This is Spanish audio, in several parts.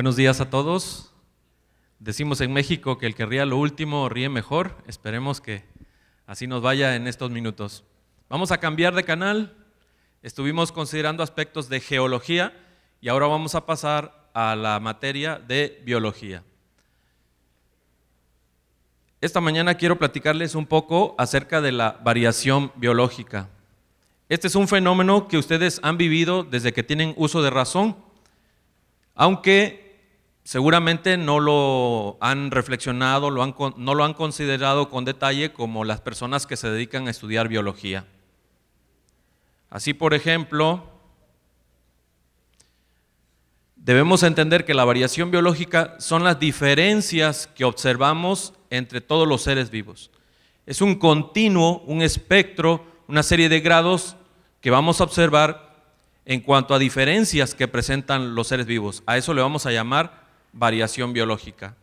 Buenos días a todos. Decimos en México que el que ría lo último ríe mejor. Esperemos que así nos vaya en estos minutos. Vamos a cambiar de canal. Estuvimos considerando aspectos de geología y ahora vamos a pasar a la materia de biología. Esta mañana quiero platicarles un poco acerca de la variación biológica. Este es un fenómeno que ustedes han vivido desde que tienen uso de razón, aunque Seguramente no lo han reflexionado, no lo han considerado con detalle como las personas que se dedican a estudiar biología. Así, por ejemplo, debemos entender que la variación biológica son las diferencias que observamos entre todos los seres vivos. Es un continuo, un espectro, una serie de grados que vamos a observar en cuanto a diferencias que presentan los seres vivos. A eso le vamos a llamar variación biológica.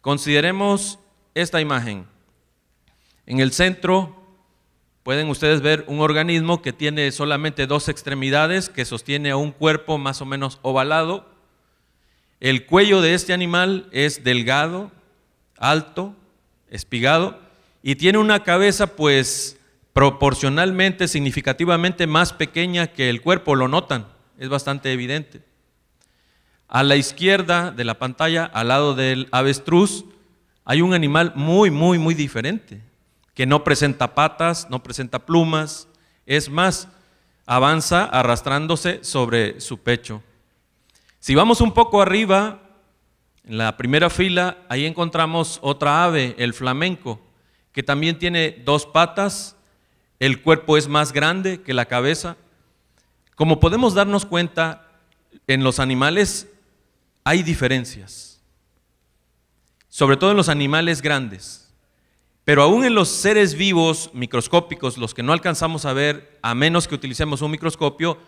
Consideremos esta imagen. En el centro pueden ustedes ver un organismo que tiene solamente dos extremidades, que sostiene un cuerpo más o menos ovalado. El cuello de este animal es delgado, alto, espigado, y tiene una cabeza pues proporcionalmente, significativamente más pequeña que el cuerpo, lo notan, es bastante evidente. A la izquierda de la pantalla, al lado del avestruz, hay un animal muy, muy, muy diferente, que no presenta patas, no presenta plumas, es más, avanza arrastrándose sobre su pecho. Si vamos un poco arriba, en la primera fila, ahí encontramos otra ave, el flamenco, que también tiene dos patas, el cuerpo es más grande que la cabeza. Como podemos darnos cuenta, en los animales hay diferencias, sobre todo en los animales grandes, pero aún en los seres vivos microscópicos, los que no alcanzamos a ver a menos que utilicemos un microscopio,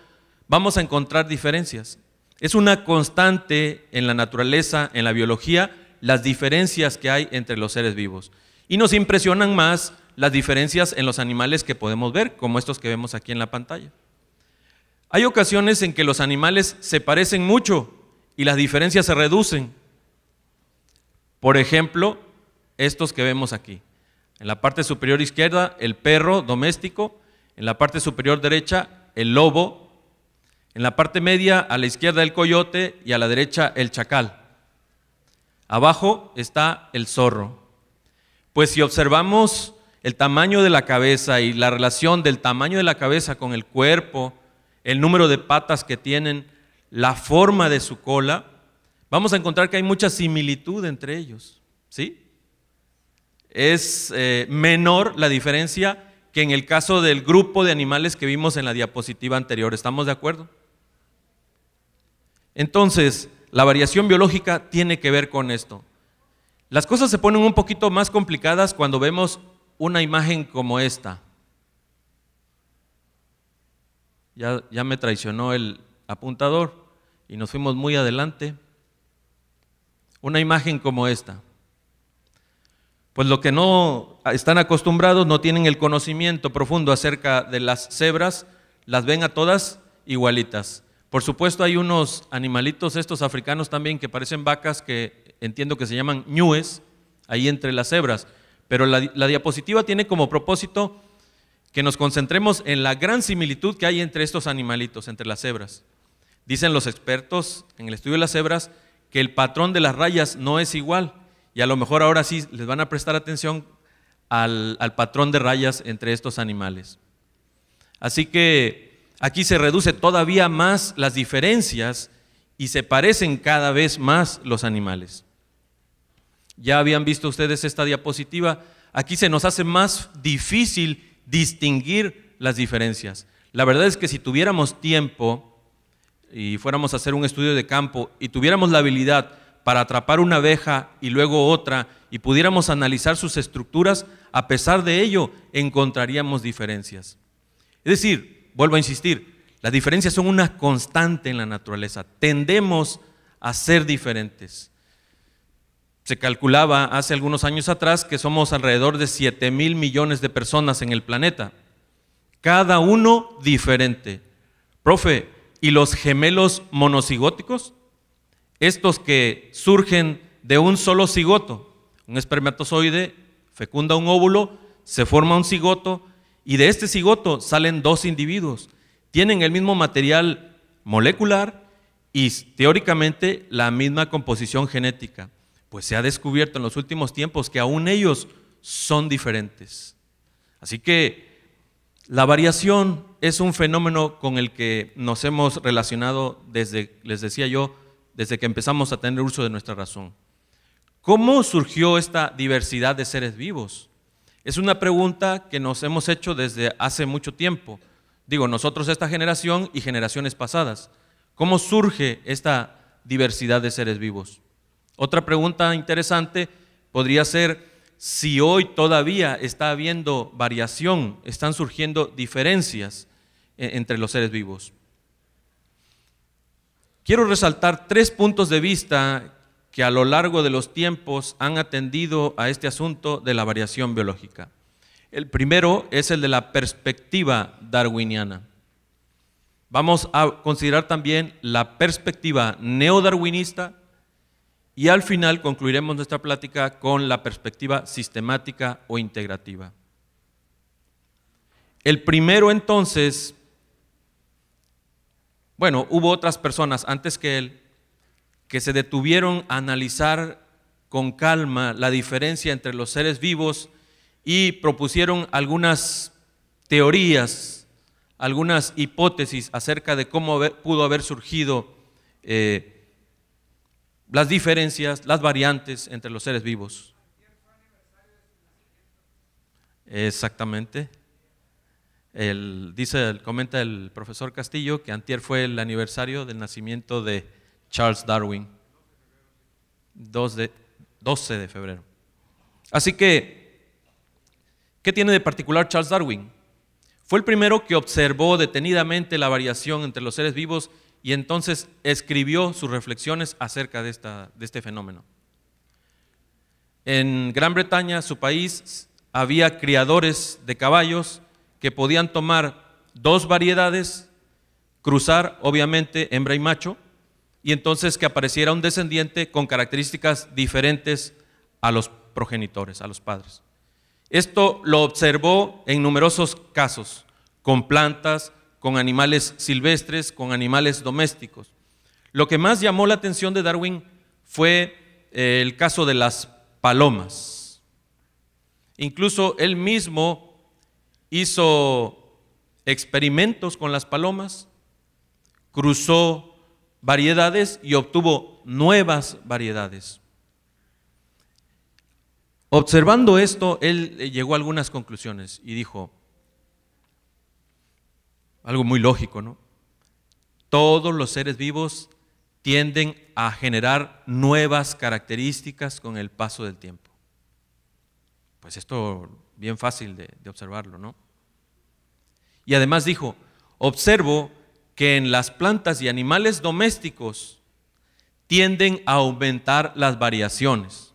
vamos a encontrar diferencias. Es una constante en la naturaleza, en la biología, las diferencias que hay entre los seres vivos. Y nos impresionan más las diferencias en los animales que podemos ver, como estos que vemos aquí en la pantalla. Hay ocasiones en que los animales se parecen mucho, y las diferencias se reducen. Por ejemplo, estos que vemos aquí. En la parte superior izquierda, el perro doméstico. En la parte superior derecha, el lobo. En la parte media, a la izquierda, el coyote y a la derecha, el chacal. Abajo está el zorro. Pues si observamos el tamaño de la cabeza y la relación del tamaño de la cabeza con el cuerpo, el número de patas que tienen, la forma de su cola, vamos a encontrar que hay mucha similitud entre ellos. ¿Sí? Es eh, menor la diferencia que en el caso del grupo de animales que vimos en la diapositiva anterior. ¿Estamos de acuerdo? Entonces, la variación biológica tiene que ver con esto. Las cosas se ponen un poquito más complicadas cuando vemos una imagen como esta. Ya, ya me traicionó el apuntador y nos fuimos muy adelante, una imagen como esta. Pues los que no están acostumbrados no tienen el conocimiento profundo acerca de las cebras, las ven a todas igualitas. Por supuesto hay unos animalitos, estos africanos también, que parecen vacas, que entiendo que se llaman ñues, ahí entre las cebras. Pero la diapositiva tiene como propósito que nos concentremos en la gran similitud que hay entre estos animalitos, entre las cebras. Dicen los expertos en el estudio de las cebras que el patrón de las rayas no es igual y a lo mejor ahora sí les van a prestar atención al, patrón de rayas entre estos animales. Así que aquí se reduce todavía más las diferencias y se parecen cada vez más los animales. Ya habían visto ustedes esta diapositiva. Aquí se nos hace más difícil distinguir las diferencias. La verdad es que si tuviéramos tiempo, y fuéramos a hacer un estudio de campo y tuviéramos la habilidad para atrapar una abeja y luego otra y pudiéramos analizar sus estructuras, a pesar de ello encontraríamos diferencias. Es decir, vuelvo a insistir, las diferencias son una constante en la naturaleza, tendemos a ser diferentes. Se calculaba hace algunos años atrás que somos alrededor de 7 mil millones de personas en el planeta, cada uno diferente. Profe, y los gemelos monocigóticos, estos que surgen de un solo cigoto, un espermatozoide fecunda un óvulo, se forma un cigoto y de este cigoto salen dos individuos. Tienen el mismo material molecular y teóricamente la misma composición genética. Pues se ha descubierto en los últimos tiempos que aún ellos son diferentes. Así que la variación es un fenómeno con el que nos hemos relacionado desde, les decía yo, desde que empezamos a tener uso de nuestra razón. ¿Cómo surgió esta diversidad de seres vivos? Es una pregunta que nos hemos hecho desde hace mucho tiempo. Digo, nosotros esta generación y generaciones pasadas. ¿Cómo surge esta diversidad de seres vivos? Otra pregunta interesante podría ser si hoy todavía está habiendo variación, están surgiendo diferencias e-, entre los seres vivos. Quiero resaltar tres puntos de vista que a lo largo de los tiempos han atendido a este asunto de la variación biológica. El primero es el de la perspectiva darwiniana. Vamos a considerar también la perspectiva neodarwinista y al final concluiremos nuestra plática con la perspectiva sistemática o integrativa. El primero entonces bueno, hubo otras personas antes que él que se detuvieron a analizar con calma la diferencia entre los seres vivos y propusieron algunas teorías, algunas hipótesis acerca de cómo pudo haber surgido eh, las diferencias, las variantes entre los seres vivos. Exactamente dice, comenta el profesor Castillo que antier fue el aniversario del nacimiento de Charles Darwin, 12 de febrero. Así que, ¿qué tiene de particular Charles Darwin? Fue el primero que observó detenidamente la variación entre los seres vivos y entonces escribió sus reflexiones acerca de, esta, de este fenómeno. En Gran Bretaña, su país, había criadores de caballos que podían tomar dos variedades, cruzar obviamente hembra y macho, y entonces que apareciera un descendiente con características diferentes a los progenitores, a los padres. Esto lo observó en numerosos casos, con plantas, con animales silvestres, con animales domésticos. Lo que más llamó la atención de Darwin fue eh, el caso de las palomas. Incluso él mismo hizo experimentos con las palomas, cruzó variedades y obtuvo nuevas variedades. Observando esto, él eh, llegó a algunas conclusiones y dijo, algo muy lógico, ¿no? Todos los seres vivos tienden a generar nuevas características con el paso del tiempo. Pues esto bien fácil de observarlo, ¿no? Y además dijo, observo que en las plantas y animales domésticos tienden a aumentar las variaciones.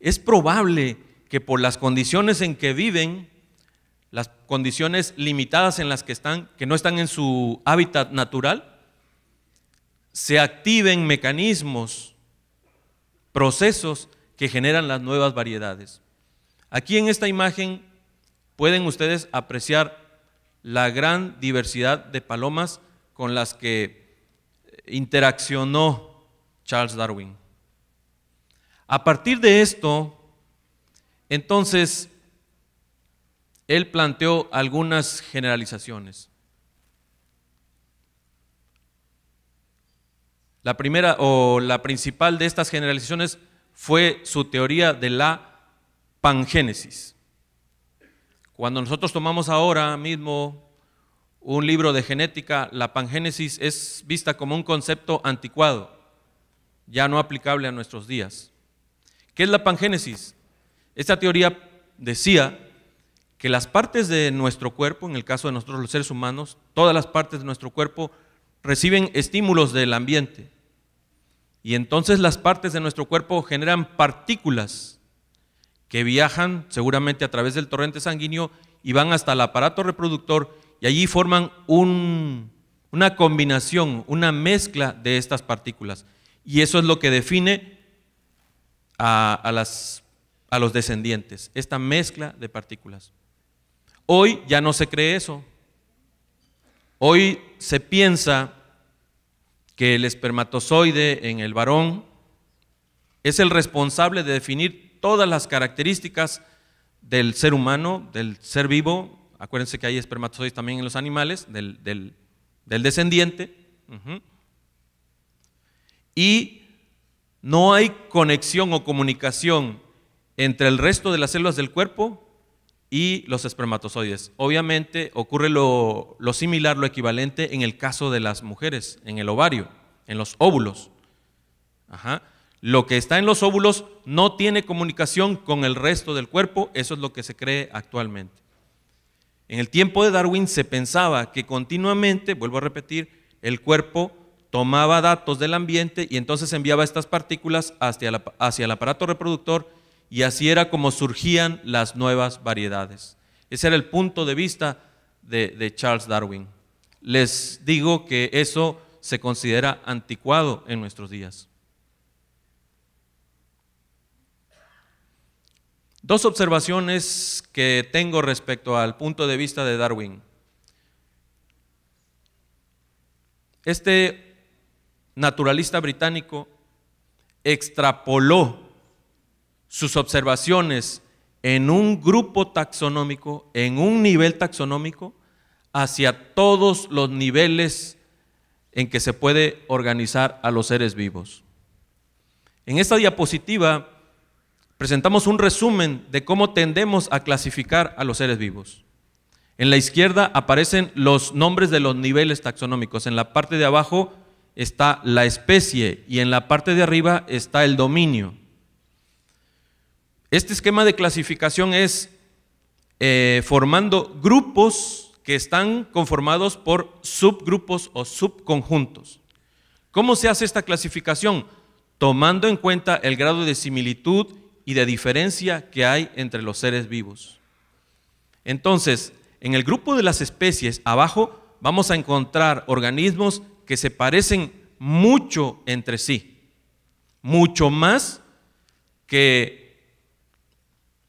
Es probable que por las condiciones en que viven, las condiciones limitadas en las que están, que no están en su hábitat natural, se activen mecanismos, procesos que generan las nuevas variedades. Aquí en esta imagen pueden ustedes apreciar la gran diversidad de palomas con las que interaccionó Charles Darwin. A partir de esto, entonces, él planteó algunas generalizaciones. La primera o la principal de estas generalizaciones fue su teoría de la pangénesis. Cuando nosotros tomamos ahora mismo un libro de genética, la pangénesis es vista como un concepto anticuado, ya no aplicable a nuestros días. ¿Qué es la pangénesis? Esta teoría decía que las partes de nuestro cuerpo, en el caso de nosotros los seres humanos, todas las partes de nuestro cuerpo reciben estímulos del ambiente. Y entonces las partes de nuestro cuerpo generan partículas que viajan seguramente a través del torrente sanguíneo y van hasta el aparato reproductor y allí forman una combinación, una mezcla de estas partículas. Y eso es lo que define a, las, a los descendientes, esta mezcla de partículas. Hoy ya no se cree eso. Hoy se piensa que el espermatozoide en el varón es el responsable de definir todas las características del ser humano, del ser vivo, acuérdense que hay espermatozoides también en los animales, del, descendiente, y no hay conexión o comunicación entre el resto de las células del cuerpo y los espermatozoides. Obviamente ocurre lo, lo, similar, lo equivalente en el caso de las mujeres, en el ovario, en los óvulos. Ajá lo que está en los óvulos no tiene comunicación con el resto del cuerpo, eso es lo que se cree actualmente. En el tiempo de Darwin se pensaba que continuamente, vuelvo a repetir, el cuerpo tomaba datos del ambiente y entonces enviaba estas partículas hacia, el aparato reproductor y así era como surgían las nuevas variedades. Ese era el punto de vista de Charles Darwin. Les digo que eso se considera anticuado en nuestros días. Dos observaciones que tengo respecto al punto de vista de Darwin. Este naturalista británico extrapoló sus observaciones en un grupo taxonómico, en un nivel taxonómico, hacia todos los niveles en que se puede organizar a los seres vivos. En esta diapositiva presentamos un resumen de cómo tendemos a clasificar a los seres vivos. En la izquierda aparecen los nombres de los niveles taxonómicos. En la parte de abajo está la especie y en la parte de arriba está el dominio. Este esquema de clasificación es eh, formando grupos que están conformados por subgrupos o subconjuntos. ¿Cómo se hace esta clasificación? Tomando en cuenta el grado de similitud y de diferencia que hay entre los seres vivos. Entonces, en el grupo de las especies, abajo, vamos a encontrar organismos que se parecen mucho entre sí, mucho más que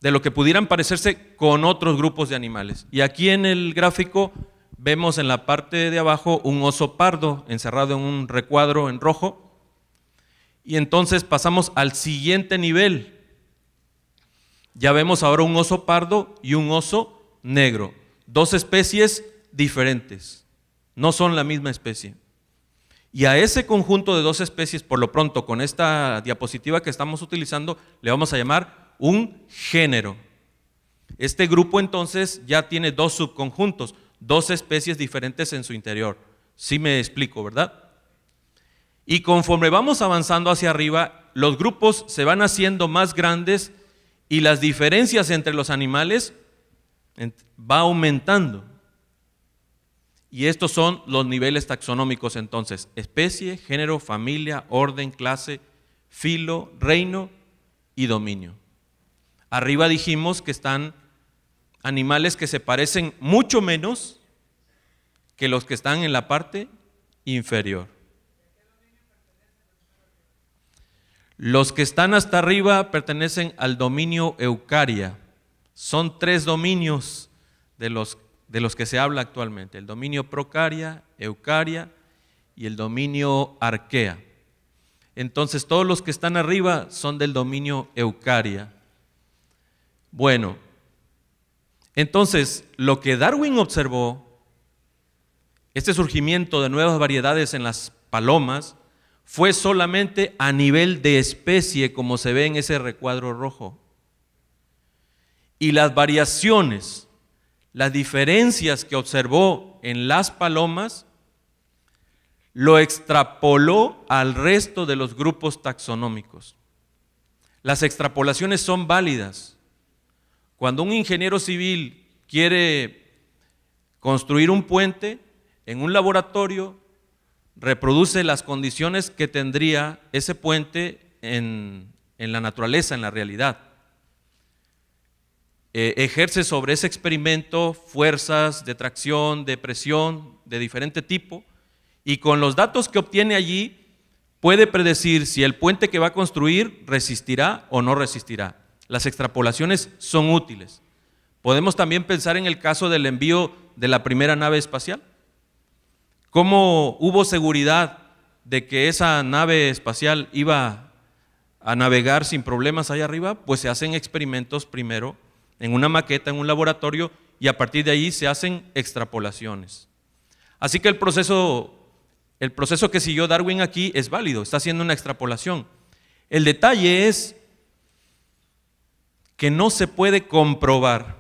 de lo que pudieran parecerse con otros grupos de animales. Y aquí en el gráfico vemos en la parte de abajo un oso pardo encerrado en un recuadro en rojo. Y entonces pasamos al siguiente nivel, ya vemos ahora un oso pardo y un oso negro, dos especies diferentes, no son la misma especie. Y a ese conjunto de dos especies, por lo pronto, con esta diapositiva que estamos utilizando, le vamos a llamar un género. Este grupo entonces ya tiene dos subconjuntos, dos especies diferentes en su interior. Si sí me explico, ¿verdad? Y conforme vamos avanzando hacia arriba, los grupos se van haciendo más grandes y las diferencias entre los animales va aumentando. Y estos son los niveles taxonómicos entonces, especie, género, familia, orden, clase, filo, reino y dominio. Arriba dijimos que están animales que se parecen mucho menos que los que están en la parte inferior. Los que están hasta arriba pertenecen al dominio Eucaria. Son tres dominios de los, que se habla actualmente. El dominio Procaria, Eucaria y el dominio Arquea. Entonces todos los que están arriba son del dominio Eucaria. Bueno, entonces lo que Darwin observó, este surgimiento de nuevas variedades en las palomas, fue solamente a nivel de especie, como se ve en ese recuadro rojo. Y las variaciones, las diferencias que observó en las palomas, lo extrapoló al resto de los grupos taxonómicos. Las extrapolaciones son válidas. Cuando un ingeniero civil quiere construir un puente, en un laboratorio reproduce las condiciones que tendría ese puente en, la naturaleza, en la realidad. Eh, ejerce sobre ese experimento fuerzas de tracción, de presión, de diferente tipo, y con los datos que obtiene allí puede predecir si el puente que va a construir resistirá o no resistirá. Las extrapolaciones son útiles. Podemos también pensar en el caso del envío de la primera nave espacial ¿Cómo hubo seguridad de que esa nave espacial iba a navegar sin problemas allá arriba? Pues se hacen experimentos primero en una maqueta, en un laboratorio, y a partir de ahí se hacen extrapolaciones. Así que el proceso, el proceso que siguió Darwin aquí es válido, está haciendo una extrapolación. El detalle es que no se puede comprobar.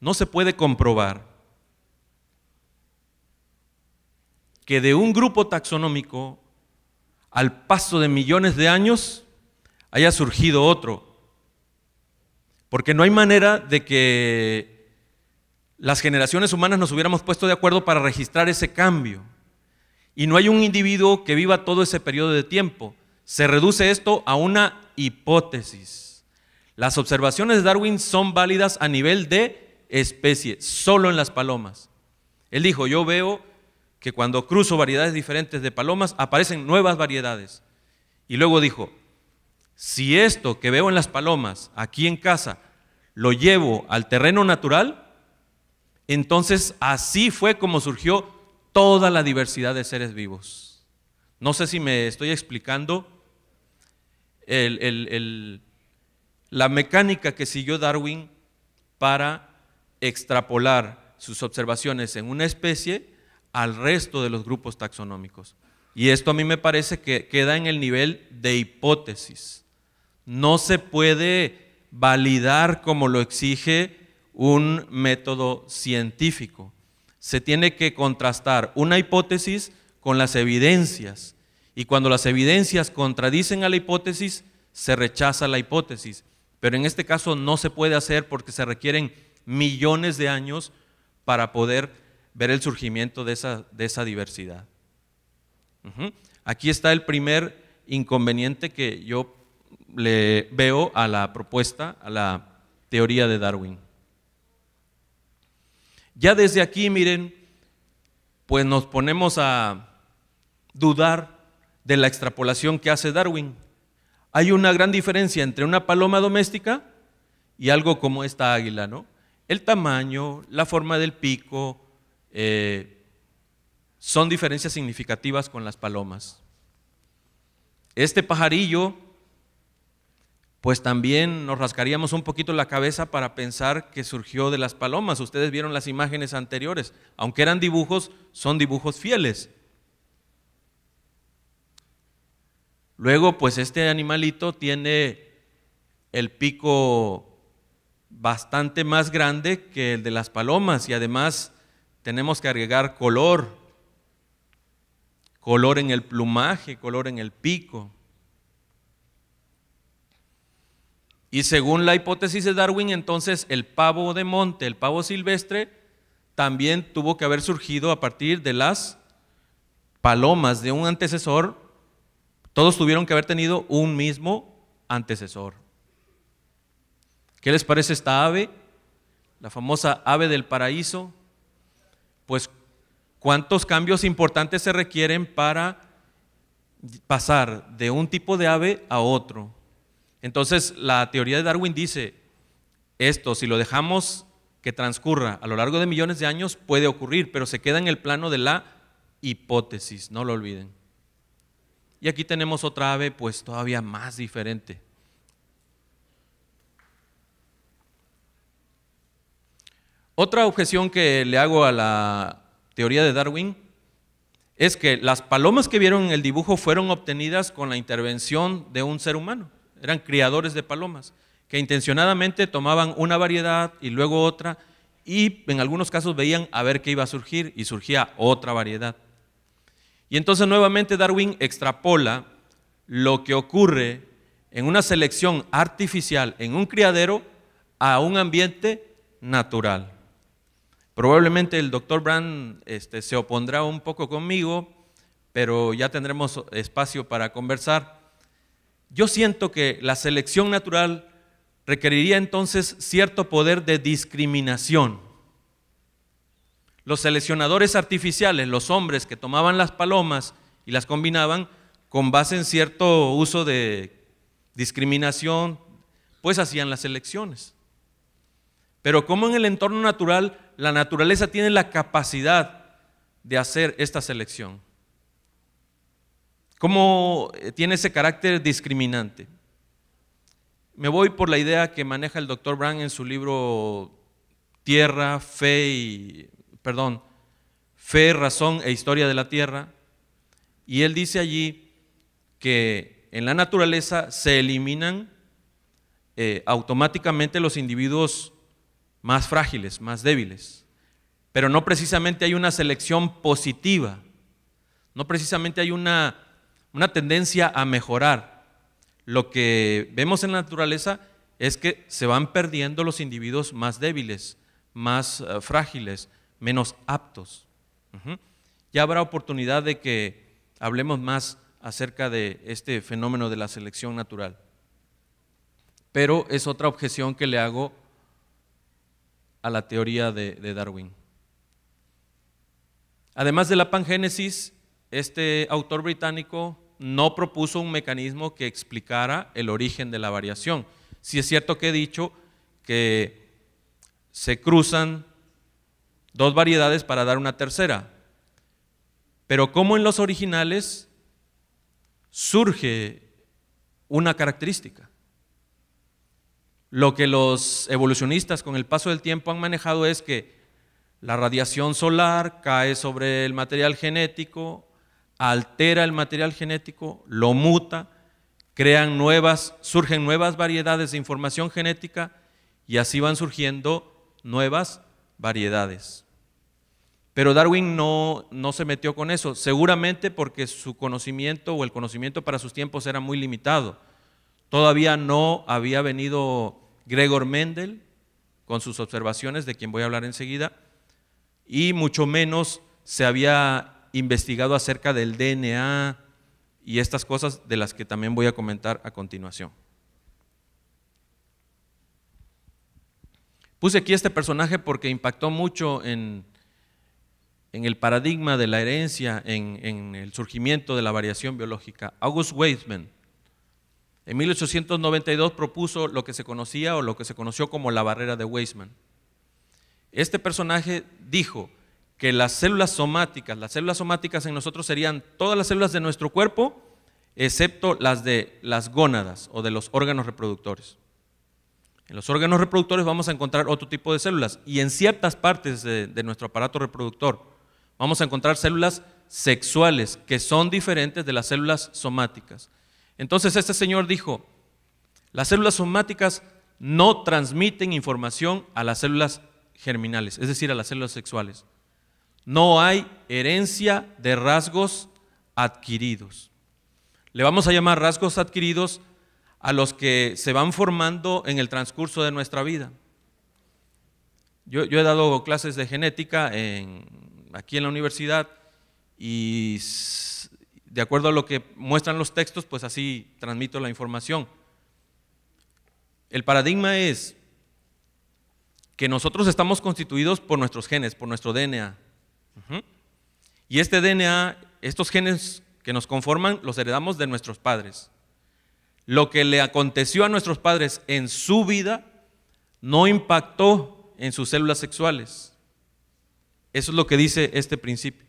No se puede comprobar que de un grupo taxonómico, al paso de millones de años, haya surgido otro. Porque no hay manera de que las generaciones humanas nos hubiéramos puesto de acuerdo para registrar ese cambio. Y no hay un individuo que viva todo ese periodo de tiempo. Se reduce esto a una hipótesis. Las observaciones de Darwin son válidas a nivel de especie, solo en las palomas. Él dijo, yo veo que cuando cruzo variedades diferentes de palomas aparecen nuevas variedades. Y luego dijo, si esto que veo en las palomas aquí en casa lo llevo al terreno natural, entonces así fue como surgió toda la diversidad de seres vivos. No sé si me estoy explicando la mecánica que siguió Darwin para extrapolar sus observaciones en una especie al resto de los grupos taxonómicos. Y esto a mí me parece que queda en el nivel de hipótesis. No se puede validar como lo exige un método científico. Se tiene que contrastar una hipótesis con las evidencias. Y cuando las evidencias contradicen a la hipótesis, se rechaza la hipótesis. Pero en este caso no se puede hacer porque se requieren millones de años para poder ver el surgimiento de esa, diversidad. Aquí está el primer inconveniente que yo le veo a la propuesta, a la teoría de Darwin. Ya desde aquí, miren, pues nos ponemos a dudar de la extrapolación que hace Darwin. Hay una gran diferencia entre una paloma doméstica y algo como esta águila, ¿no? El tamaño, la forma del pico, eh, son diferencias significativas con las palomas. Este pajarillo, pues también nos rascaríamos un poquito la cabeza para pensar que surgió de las palomas. Ustedes vieron las imágenes anteriores. Aunque eran dibujos, son dibujos fieles. Luego, pues este animalito tiene el pico bastante más grande que el de las palomas y además tenemos que agregar color, color en el plumaje, color en el pico. Y según la hipótesis de Darwin, entonces el pavo de monte, el pavo silvestre, también tuvo que haber surgido a partir de las palomas de un antecesor. Todos tuvieron que haber tenido un mismo antecesor. ¿Qué les parece esta ave? La famosa ave del paraíso, pues cuántos cambios importantes se requieren para pasar de un tipo de ave a otro. Entonces, la teoría de Darwin dice, esto, si lo dejamos que transcurra a lo largo de millones de años, puede ocurrir, pero se queda en el plano de la hipótesis, no lo olviden. Y aquí tenemos otra ave pues todavía más diferente. Otra objeción que le hago a la teoría de Darwin es que las palomas que vieron en el dibujo fueron obtenidas con la intervención de un ser humano. Eran criadores de palomas que intencionadamente tomaban una variedad y luego otra y en algunos casos veían a ver qué iba a surgir y surgía otra variedad. Y entonces nuevamente Darwin extrapola lo que ocurre en una selección artificial, en un criadero, a un ambiente natural. Probablemente el doctor Brand este, se opondrá un poco conmigo, pero ya tendremos espacio para conversar. Yo siento que la selección natural requeriría entonces cierto poder de discriminación. Los seleccionadores artificiales, los hombres que tomaban las palomas y las combinaban con base en cierto uso de discriminación, pues hacían las elecciones. Pero como en el entorno natural la naturaleza tiene la capacidad de hacer esta selección. ¿Cómo eh, tiene ese carácter discriminante? Me voy por la idea que maneja el doctor Brand en su libro Tierra, Fe y, perdón, Fe, Razón e Historia de la Tierra. Y él dice allí que en la naturaleza se eliminan eh, automáticamente los individuos más frágiles, más débiles. Pero no precisamente hay una selección positiva, no precisamente hay una, tendencia a mejorar. Lo que vemos en la naturaleza es que se van perdiendo los individuos más débiles, más eh, frágiles, menos aptos. Ya habrá oportunidad de que hablemos más acerca de este fenómeno de la selección natural. Pero es otra objeción que le hago a la teoría de, Darwin. Además de la pangénesis, este autor británico no propuso un mecanismo que explicara el origen de la variación. Si es cierto que he dicho que se cruzan dos variedades para dar una tercera, pero como en los originales surge una característica. Lo que los evolucionistas con el paso del tiempo han manejado es que la radiación solar cae sobre el material genético, altera el material genético, lo muta, crean nuevas, surgen nuevas variedades de información genética y así van surgiendo nuevas variedades. Pero Darwin no, no se metió con eso, seguramente porque su conocimiento o el conocimiento para sus tiempos era muy limitado. Todavía no había venido Gregor Mendel, con sus observaciones, de quien voy a hablar enseguida, y mucho menos se había investigado acerca del DNA y estas cosas de las que también voy a comentar a continuación. Puse aquí este personaje porque impactó mucho en, el paradigma de la herencia, en, en, el surgimiento de la variación biológica. August Weismann en 1892 propuso lo que se conocía o lo que se conoció como la barrera de Weismann. Este personaje dijo que las células somáticas, las células somáticas en nosotros serían todas las células de nuestro cuerpo, excepto las de las gónadas o de los órganos reproductores. En los órganos reproductores vamos a encontrar otro tipo de células y en ciertas partes de nuestro aparato reproductor vamos a encontrar células sexuales que son diferentes de las células somáticas. Entonces este señor dijo, las células somáticas no transmiten información a las células germinales, es decir, a las células sexuales. No hay herencia de rasgos adquiridos. Le vamos a llamar rasgos adquiridos a los que se van formando en el transcurso de nuestra vida. Yo, he dado clases de genética aquí en la universidad y de acuerdo a lo que muestran los textos, pues así transmito la información. El paradigma es que nosotros estamos constituidos por nuestros genes, por nuestro DNA. Y este DNA, estos genes que nos conforman, los heredamos de nuestros padres. Lo que le aconteció a nuestros padres en su vida no impactó en sus células sexuales. Eso es lo que dice este principio.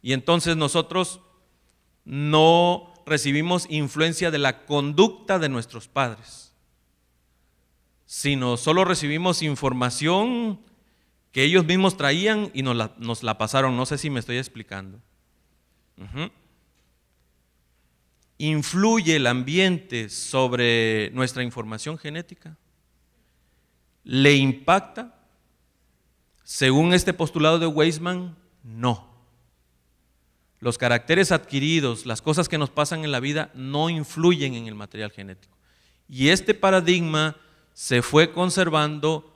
Y entonces nosotros no recibimos influencia de la conducta de nuestros padres, sino solo recibimos información que ellos mismos traían y nos la, pasaron. No sé si me estoy explicando. ¿Influye el ambiente sobre nuestra información genética? ¿Le impacta? Según este postulado de Weisman, no los caracteres adquiridos, las cosas que nos pasan en la vida, no influyen en el material genético. Y este paradigma se fue conservando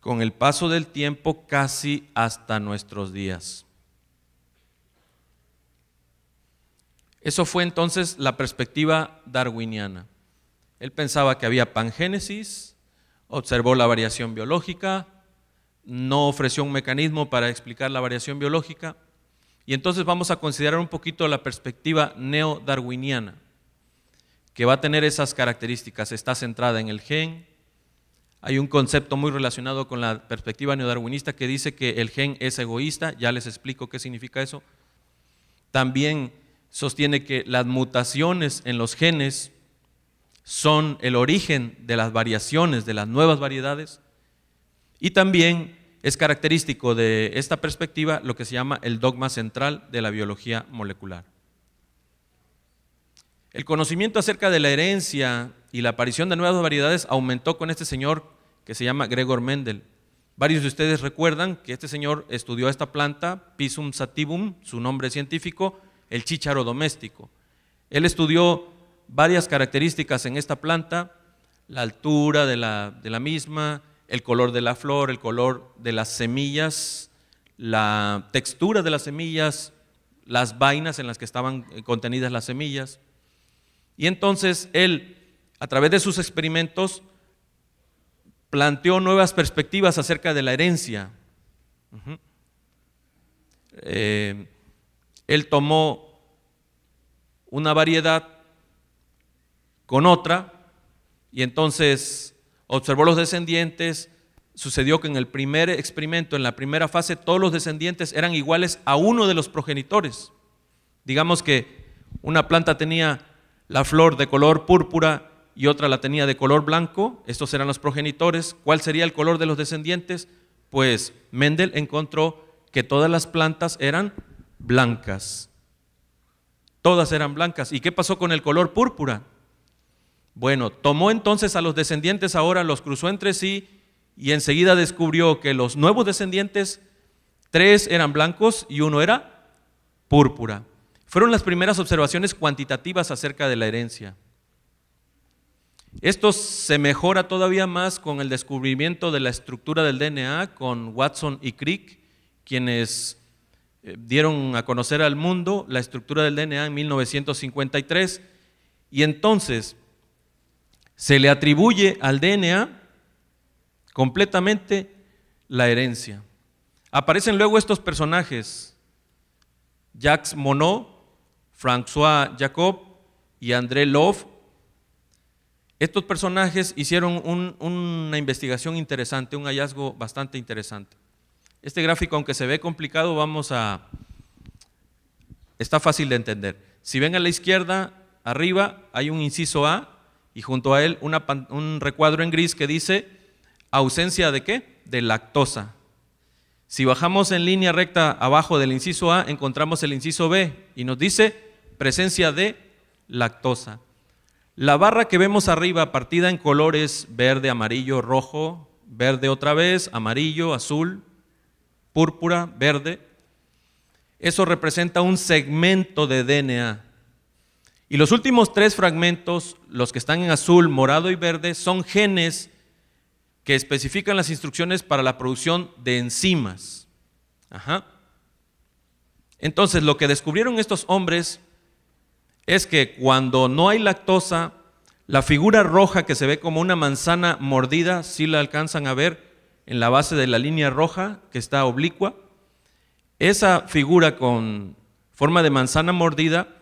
con el paso del tiempo casi hasta nuestros días. Eso fue entonces la perspectiva darwiniana. Él pensaba que había pangénesis, observó la variación biológica, no ofreció un mecanismo para explicar la variación biológica, y entonces vamos a considerar un poquito la perspectiva neodarwiniana, que va a tener esas características. Está centrada en el gen. Hay un concepto muy relacionado con la perspectiva neodarwinista que dice que el gen es egoísta. Ya les explico qué significa eso. También sostiene que las mutaciones en los genes son el origen de las variaciones, de las nuevas variedades. Y también es característico de esta perspectiva lo que se llama el dogma central de la biología molecular. El conocimiento acerca de la herencia y la aparición de nuevas variedades aumentó con este señor que se llama Gregor Mendel. Varios de ustedes recuerdan que este señor estudió esta planta, Pisum sativum, su nombre científico, el chícharo doméstico. Él estudió varias características en esta planta, la altura de la, de la misma, el color de la flor, el color de las semillas, la textura de las semillas, las vainas en las que estaban eh, contenidas las semillas. Y entonces él, a través de sus experimentos, planteó nuevas perspectivas acerca de la herencia. Eh, él tomó una variedad con otra y entonces observó los descendientes, sucedió que en el primer experimento, en la primera fase, todos los descendientes eran iguales a uno de los progenitores. Digamos que una planta tenía la flor de color púrpura y otra la tenía de color blanco, estos eran los progenitores. ¿Cuál sería el color de los descendientes? Pues Mendel encontró que todas las plantas eran blancas. Todas eran blancas. ¿Y qué pasó con el color púrpura? Bueno, tomó entonces a los descendientes ahora, los cruzó entre sí y enseguida descubrió que los nuevos descendientes, tres eran blancos y uno era púrpura. Fueron las primeras observaciones cuantitativas acerca de la herencia. Esto se mejora todavía más con el descubrimiento de la estructura del DNA con Watson y Crick, quienes eh, dieron a conocer al mundo la estructura del DNA en 1953. Y entonces se le atribuye al DNA completamente la herencia. Aparecen luego estos personajes, Jacques Monod, François Jacob y André Love. Estos personajes hicieron una investigación interesante, un hallazgo bastante interesante. Este gráfico, aunque se ve complicado, vamos a... Está fácil de entender. Si ven a la izquierda, arriba hay un inciso A y junto a él un recuadro en gris que dice ausencia de qué? De lactosa. Si bajamos en línea recta abajo del inciso A, encontramos el inciso B y nos dice presencia de lactosa. La barra que vemos arriba, partida en colores verde, amarillo, rojo, verde otra vez, amarillo, azul, púrpura, verde, eso representa un segmento de DNA y los últimos tres fragmentos, los que están en azul, morado y verde, son genes que especifican las instrucciones para la producción de enzimas. Ajá. Entonces, lo que descubrieron estos hombres es que cuando no hay lactosa, la figura roja que se ve como una manzana mordida, si la alcanzan a ver en la base de la línea roja que está oblicua, esa figura con forma de manzana mordida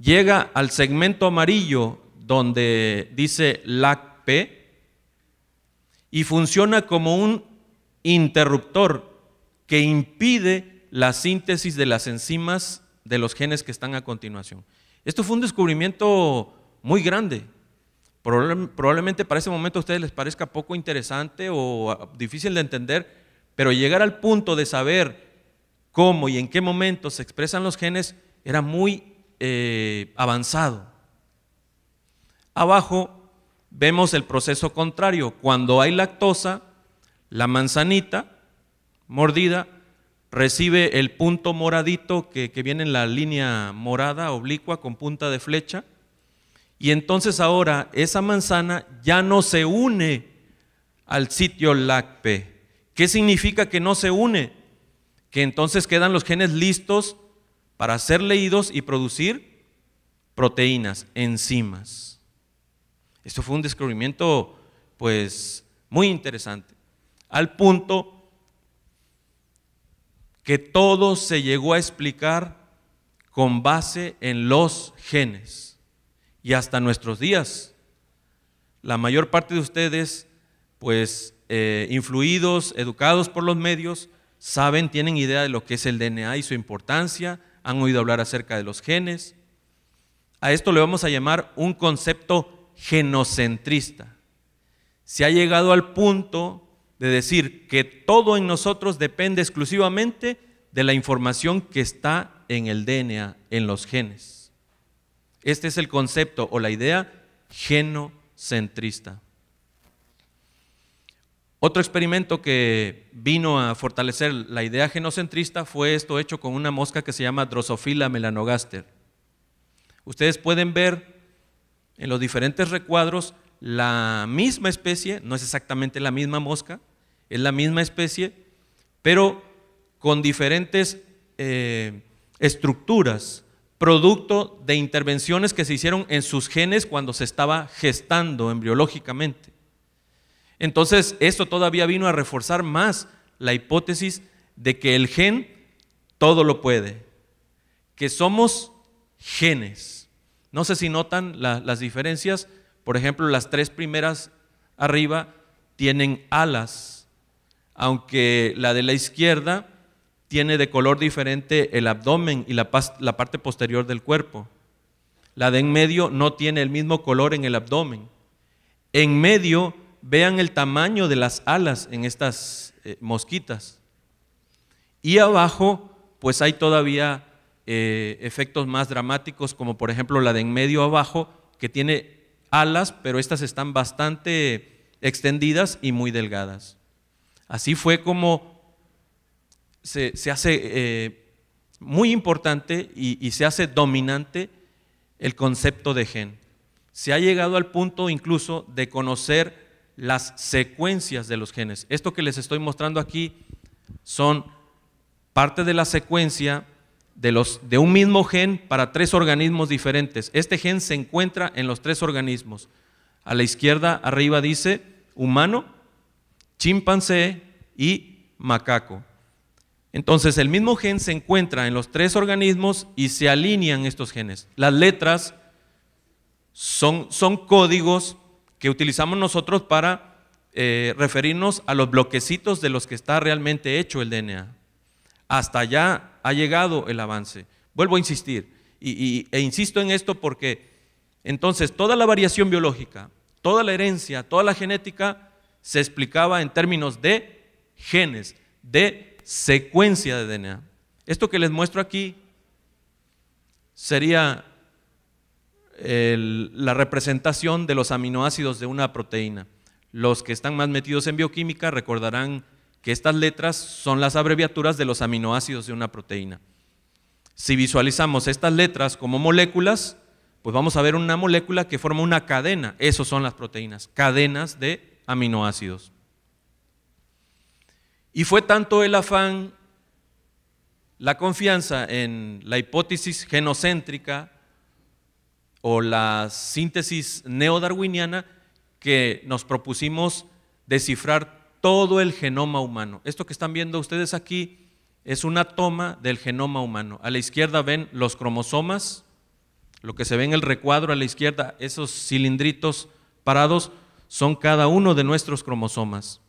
llega al segmento amarillo donde dice LACP y funciona como un interruptor que impide la síntesis de las enzimas de los genes que están a continuación. Esto fue un descubrimiento muy grande. Probablemente para ese momento a ustedes les parezca poco interesante o ah, difícil de entender, pero llegar al punto de saber cómo y en qué momento se expresan los genes era muy eh, avanzado. Abajo vemos el proceso contrario. Cuando hay lactosa, la manzanita mordida recibe el punto moradito que, viene en la línea morada, oblicua, con punta de flecha. Y entonces ahora esa manzana ya no se une al sitio lacpe, ¿Qué significa que no se une? Que entonces quedan los genes listos para ser leídos y producir proteínas, enzimas. Esto fue un descubrimiento pues muy interesante, al punto que todo se llegó a explicar con base en los genes. Y hasta nuestros días, la mayor parte de ustedes, pues eh, influidos, educados por los medios, saben, tienen idea de lo que es el DNA y su importancia, han oído hablar acerca de los genes. A esto le vamos a llamar un concepto genocentrista. Se ha llegado al punto de decir que todo en nosotros depende exclusivamente de la información que está en el DNA, en los genes. Este es el concepto o la idea genocentrista. Otro experimento que vino a fortalecer la idea genocentrista fue esto hecho con una mosca que se llama Drosophila melanogaster. Ustedes pueden ver en los diferentes recuadros la misma especie, no es exactamente la misma mosca, es la misma especie, pero con diferentes eh, estructuras, producto de intervenciones que se hicieron en sus genes cuando se estaba gestando embriológicamente. Entonces, esto todavía vino a reforzar más la hipótesis de que el gen todo lo puede, que somos genes. No sé si notan las diferencias, por ejemplo, las tres primeras arriba tienen alas, aunque la de la izquierda tiene de color diferente el abdomen y la parte posterior del cuerpo. La de en medio no tiene el mismo color en el abdomen. En medio Vean el tamaño de las alas en estas eh, mosquitas. Y abajo, pues hay todavía eh, efectos más dramáticos, como por ejemplo la de en medio abajo, que tiene alas, pero estas están bastante extendidas y muy delgadas. Así fue como se, hace eh, muy importante y se hace dominante el concepto de gen. Se ha llegado al punto incluso de conocer las secuencias de los genes. Esto que les estoy mostrando aquí son parte de la secuencia de, los, de un mismo gen para tres organismos diferentes. Este gen se encuentra en los tres organismos. A la izquierda arriba dice humano, chimpancé y macaco. Entonces el mismo gen se encuentra en los tres organismos y se alinean estos genes. Las letras son, son códigos que utilizamos nosotros para eh, referirnos a los bloquecitos de los que está realmente hecho el DNA. Hasta allá ha llegado el avance. Vuelvo a insistir, e insisto en esto porque entonces toda la variación biológica, toda la herencia, toda la genética se explicaba en términos de genes, de secuencia de DNA. Esto que les muestro aquí sería la representación de los aminoácidos de una proteína. Los que están más metidos en bioquímica recordarán que estas letras son las abreviaturas de los aminoácidos de una proteína. Si visualizamos estas letras como moléculas, pues vamos a ver una molécula que forma una cadena. Esas son las proteínas, cadenas de aminoácidos. Y fue tanto el afán, la confianza en la hipótesis genocéntrica o la síntesis neodarwiniana que nos propusimos descifrar todo el genoma humano. Esto que están viendo ustedes aquí es una toma del genoma humano. A la izquierda ven los cromosomas, lo que se ve en el recuadro a la izquierda, esos cilindritos parados, son cada uno de nuestros cromosomas.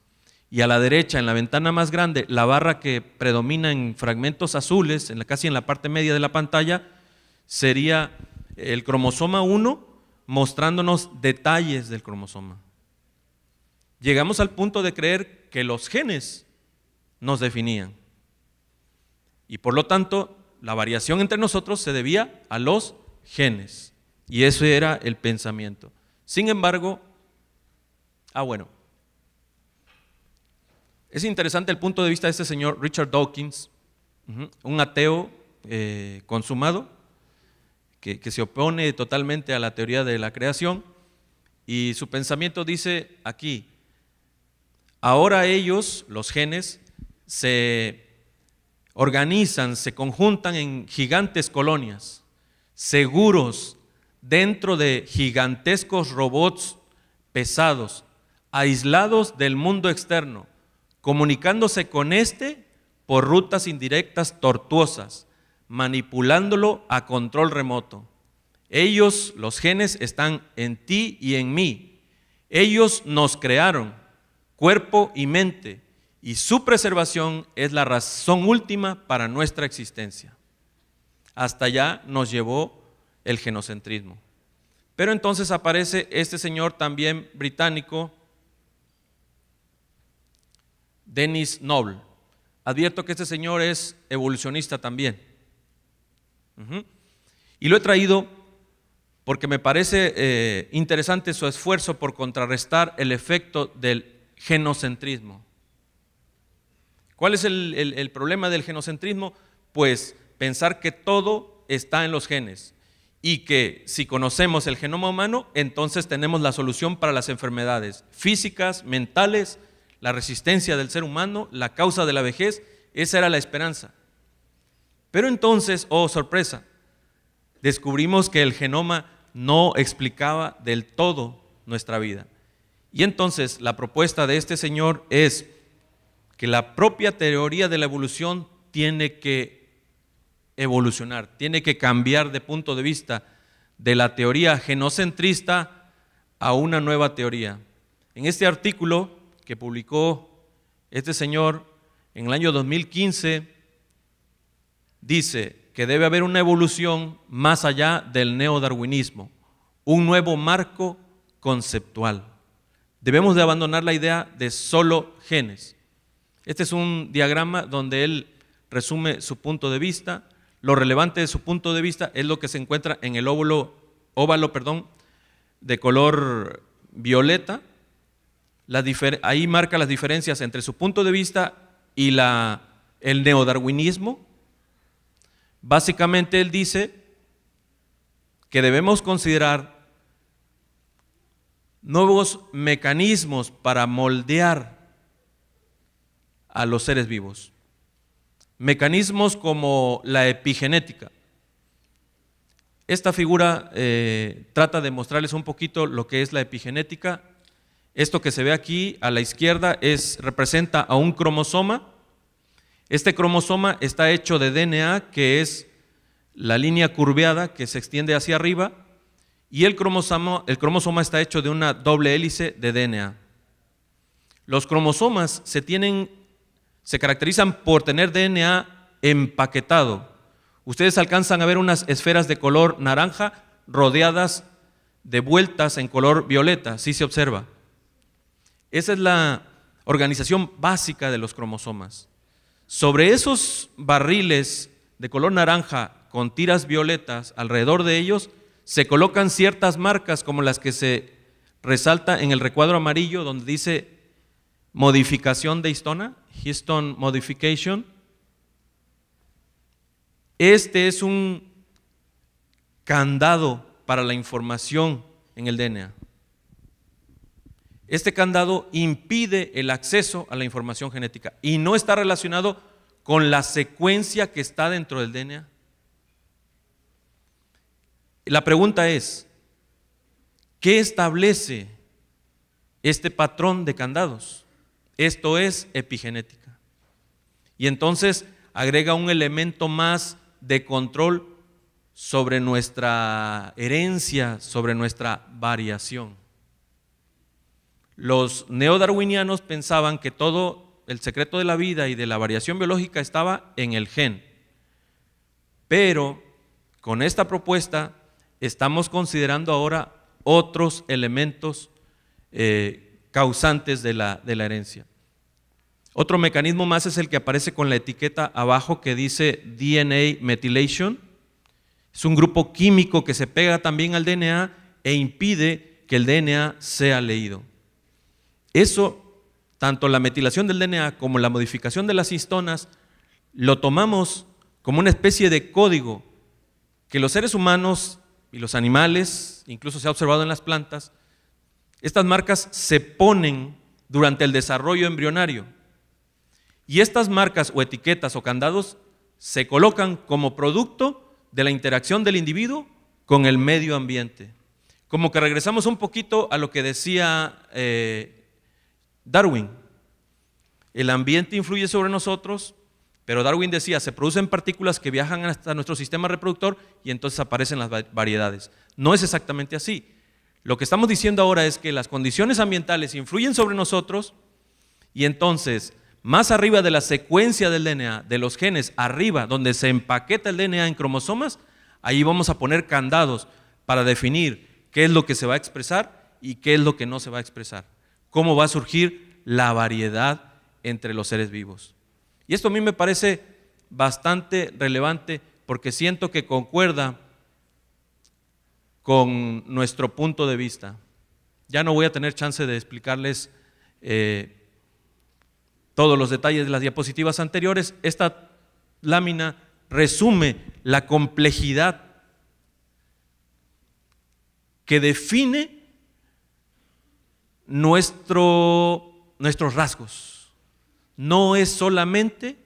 Y a la derecha, en la ventana más grande, la barra que predomina en fragmentos azules, en la, casi en la parte media de la pantalla, sería el cromosoma 1 mostrándonos detalles del cromosoma. Llegamos al punto de creer que los genes nos definían. Y por lo tanto, la variación entre nosotros se debía a los genes. Y eso era el pensamiento. Sin embargo, ah bueno, es interesante el punto de vista de este señor Richard Dawkins, un ateo eh, consumado, que, se opone totalmente a la teoría de la creación, y su pensamiento dice aquí, ahora ellos, los genes, se organizan, se conjuntan en gigantes colonias, seguros dentro de gigantescos robots pesados, aislados del mundo externo, comunicándose con éste por rutas indirectas tortuosas, manipulándolo a control remoto. Ellos, los genes, están en ti y en mí. Ellos nos crearon, cuerpo y mente, y su preservación es la razón última para nuestra existencia. Hasta allá nos llevó el genocentrismo. Pero entonces aparece este señor también británico, Dennis Noble. Advierto que este señor es evolucionista también. Y lo he traído porque me parece eh, interesante su esfuerzo por contrarrestar el efecto del genocentrismo. ¿Cuál es el problema del genocentrismo? Pues pensar que todo está en los genes y que si conocemos el genoma humano, entonces tenemos la solución para las enfermedades físicas, mentales, la resistencia del ser humano, la causa de la vejez, esa era la esperanza. Pero entonces, oh sorpresa, descubrimos que el genoma no explicaba del todo nuestra vida. Y entonces la propuesta de este señor es que la propia teoría de la evolución tiene que evolucionar, tiene que cambiar de punto de vista de la teoría genocentrista a una nueva teoría. En este artículo que publicó este señor en el año 2015, dice que debe haber una evolución más allá del neodarwinismo, un nuevo marco conceptual. Debemos de abandonar la idea de solo genes. Este es un diagrama donde él resume su punto de vista. Lo relevante de su punto de vista es lo que se encuentra en el óvulo, óvalo perdón, de color violeta. ahí marca las diferencias entre su punto de vista y el neodarwinismo, Básicamente él dice que debemos considerar nuevos mecanismos para moldear a los seres vivos. Mecanismos como la epigenética. Esta figura eh, trata de mostrarles un poquito lo que es la epigenética. Esto que se ve aquí a la izquierda es, representa a un cromosoma este cromosoma está hecho de DNA, que es la línea curveada que se extiende hacia arriba, y el cromosoma, está hecho de una doble hélice de DNA. Los cromosomas se, tienen, se caracterizan por tener DNA empaquetado. Ustedes alcanzan a ver unas esferas de color naranja rodeadas de vueltas en color violeta, si se observa. Esa es la organización básica de los cromosomas. Sobre esos barriles de color naranja con tiras violetas alrededor de ellos, se colocan ciertas marcas como las que se resalta en el recuadro amarillo donde dice modificación de histona, histone modification. Este es un candado para la información en el DNA. Este candado impide el acceso a la información genética y no está relacionado con la secuencia que está dentro del DNA. La pregunta es, ¿qué establece este patrón de candados? Esto es epigenética. Y entonces agrega un elemento más de control sobre nuestra herencia, sobre nuestra variación. Los neodarwinianos pensaban que todo el secreto de la vida y de la variación biológica estaba en el gen. Pero con esta propuesta estamos considerando ahora otros elementos eh, causantes de la, de la herencia. Otro mecanismo más es el que aparece con la etiqueta abajo que dice DNA methylation. Es un grupo químico que se pega también al DNA e impide que el DNA sea leído. Eso, tanto la metilación del DNA como la modificación de las histonas, lo tomamos como una especie de código que los seres humanos y los animales, incluso se ha observado en las plantas, estas marcas se ponen durante el desarrollo embrionario. Y estas marcas o etiquetas o candados se colocan como producto de la interacción del individuo con el medio ambiente. Como que regresamos un poquito a lo que decía eh, Darwin. El ambiente influye sobre nosotros, pero Darwin decía, se producen partículas que viajan hasta nuestro sistema reproductor y entonces aparecen las variedades. No es exactamente así. Lo que estamos diciendo ahora es que las condiciones ambientales influyen sobre nosotros y entonces, más arriba de la secuencia del DNA, de los genes, arriba, donde se empaqueta el DNA en cromosomas, ahí vamos a poner candados para definir qué es lo que se va a expresar y qué es lo que no se va a expresar cómo va a surgir la variedad entre los seres vivos. Y esto a mí me parece bastante relevante porque siento que concuerda con nuestro punto de vista. Ya no voy a tener chance de explicarles eh, todos los detalles de las diapositivas anteriores. Esta lámina resume la complejidad que define nuestros rasgos. No es solamente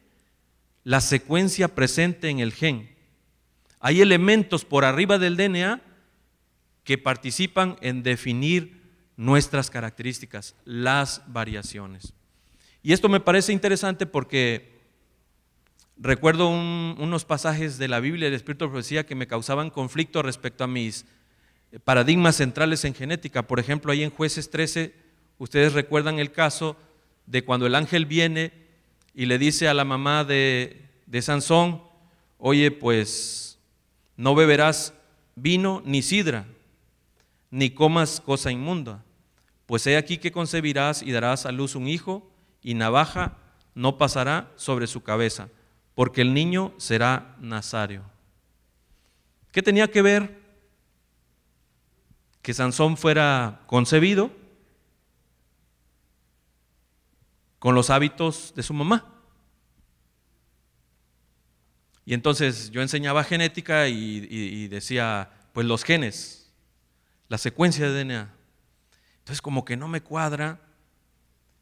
la secuencia presente en el gen. Hay elementos por arriba del DNA que participan en definir nuestras características, las variaciones. Y esto me parece interesante porque recuerdo unos pasajes de la Biblia y del Espíritu de Profecía que me causaban conflicto respecto a mis paradigmas centrales en genética. Por ejemplo, ahí en jueces 13, ustedes recuerdan el caso de cuando el ángel viene y le dice a la mamá de, de Sansón, oye, pues no beberás vino ni sidra, ni comas cosa inmunda. Pues he aquí que concebirás y darás a luz un hijo, y navaja no pasará sobre su cabeza, porque el niño será nazario. ¿Qué tenía que ver que Sansón fuera concebido con los hábitos de su mamá. Y entonces yo enseñaba genética y, decía, pues los genes, la secuencia de DNA. Entonces como que no me cuadra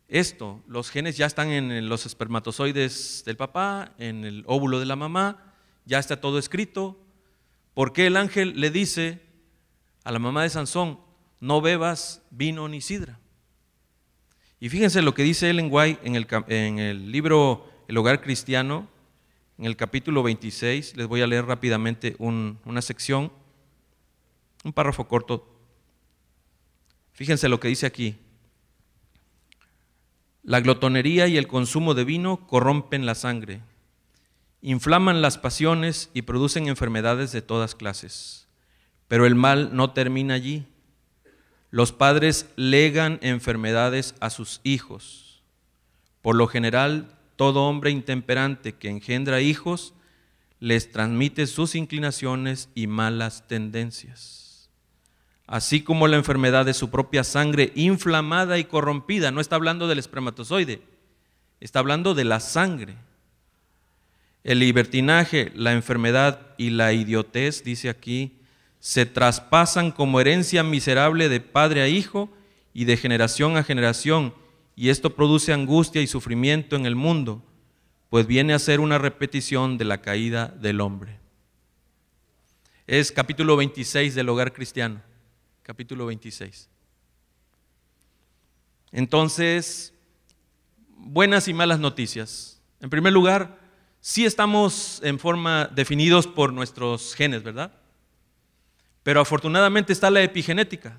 esto, los genes ya están en los espermatozoides del papá, en el óvulo de la mamá, ya está todo escrito. ¿Por qué el ángel le dice a la mamá de Sansón, no bebas vino ni sidra. Y fíjense lo que dice Ellen White en el, en el libro El hogar cristiano, en el capítulo 26, les voy a leer rápidamente una sección, un párrafo corto. Fíjense lo que dice aquí. La glotonería y el consumo de vino corrompen la sangre, inflaman las pasiones y producen enfermedades de todas clases. Pero el mal no termina allí. Los padres legan enfermedades a sus hijos. Por lo general, todo hombre intemperante que engendra hijos les transmite sus inclinaciones y malas tendencias. Así como la enfermedad de su propia sangre inflamada y corrompida, no está hablando del espermatozoide, está hablando de la sangre. El libertinaje, la enfermedad y la idiotez, dice aquí, se traspasan como herencia miserable de padre a hijo y de generación a generación, y esto produce angustia y sufrimiento en el mundo, pues viene a ser una repetición de la caída del hombre. Es capítulo 26 del hogar cristiano, capítulo 26. Entonces, buenas y malas noticias. En primer lugar, sí estamos en forma definidos por nuestros genes, ¿verdad? Pero afortunadamente está la epigenética.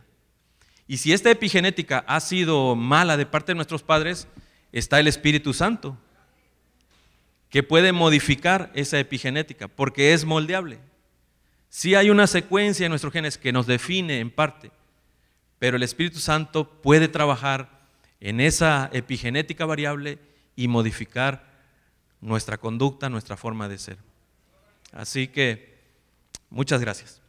Y si esta epigenética ha sido mala de parte de nuestros padres, está el Espíritu Santo, que puede modificar esa epigenética, porque es moldeable. Sí hay una secuencia en nuestros genes que nos define en parte, pero el Espíritu Santo puede trabajar en esa epigenética variable y modificar nuestra conducta, nuestra forma de ser. Así que, muchas gracias.